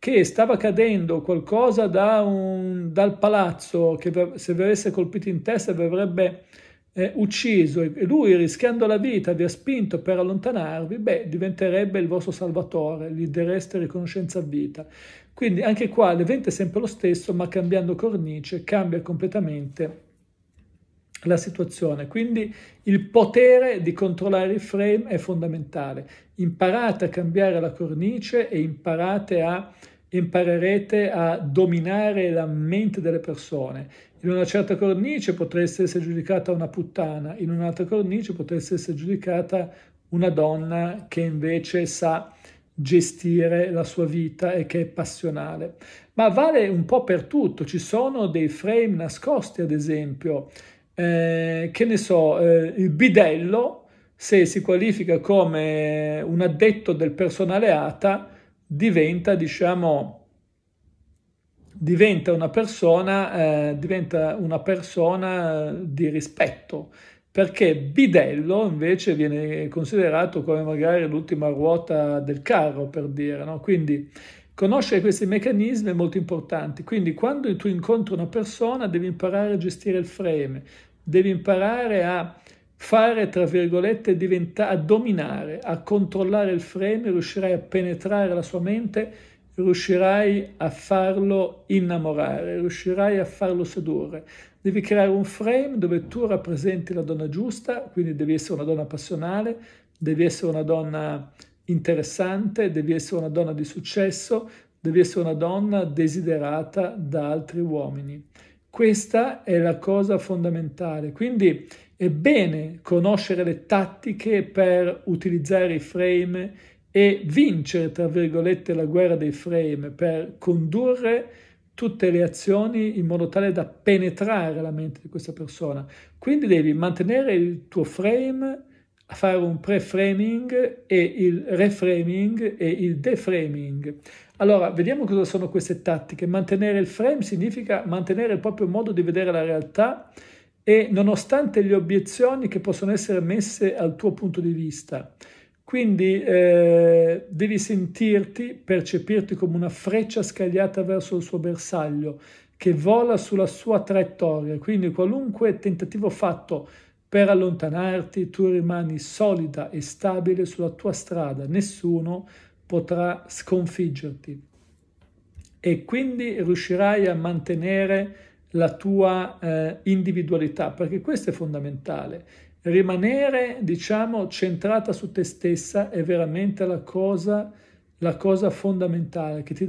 che stava cadendo qualcosa da un, dal palazzo che se vi avesse colpito in testa vi avrebbe eh, ucciso e lui rischiando la vita vi ha spinto per allontanarvi, beh, diventerebbe il vostro salvatore, gli dareste riconoscenza a vita. Quindi anche qua l'evento è sempre lo stesso, ma cambiando cornice cambia completamente la situazione. Quindi il potere di controllare il frame è fondamentale. Imparate a cambiare la cornice e imparate a imparerete a dominare la mente delle persone. In una certa cornice potreste essere giudicata una puttana, in un'altra cornice potreste essere giudicata una donna che invece sa gestire la sua vita e che è passionale. Ma vale un po' per tutto, ci sono dei frame nascosti, ad esempio, eh, che ne so, eh, il bidello, se si qualifica come un addetto del personale ATA, diventa, diciamo, diventa una persona, eh, diventa una persona di rispetto, perché bidello invece viene considerato come magari l'ultima ruota del carro, per dire, no? Quindi conoscere questi meccanismi è molto importante, quindi quando tu incontri una persona devi imparare a gestire il frame, devi imparare a Fare, tra virgolette, diventa, a dominare, a controllare il frame, riuscirai a penetrare la sua mente, riuscirai a farlo innamorare, riuscirai a farlo sedurre. Devi creare un frame dove tu rappresenti la donna giusta, quindi devi essere una donna passionale, devi essere una donna interessante, devi essere una donna di successo, devi essere una donna desiderata da altri uomini. Questa è la cosa fondamentale. Quindi è bene conoscere le tattiche per utilizzare i frame e vincere, tra virgolette, la guerra dei frame, per condurre tutte le azioni in modo tale da penetrare la mente di questa persona. Quindi devi mantenere il tuo frame, fare un pre-framing e il reframing e il deframing. Allora, vediamo cosa sono queste tattiche. Mantenere il frame significa mantenere il proprio modo di vedere la realtà e nonostante le obiezioni che possono essere messe al tuo punto di vista. Quindi eh, devi sentirti, percepirti come una freccia scagliata verso il suo bersaglio che vola sulla sua traiettoria. Quindi qualunque tentativo fatto per allontanarti, tu rimani solida e stabile sulla tua strada, nessuno potrà sconfiggerti. E quindi riuscirai a mantenere la tua eh, individualità, perché questo è fondamentale. Rimanere, diciamo, centrata su te stessa è veramente la cosa, la cosa fondamentale che ti dà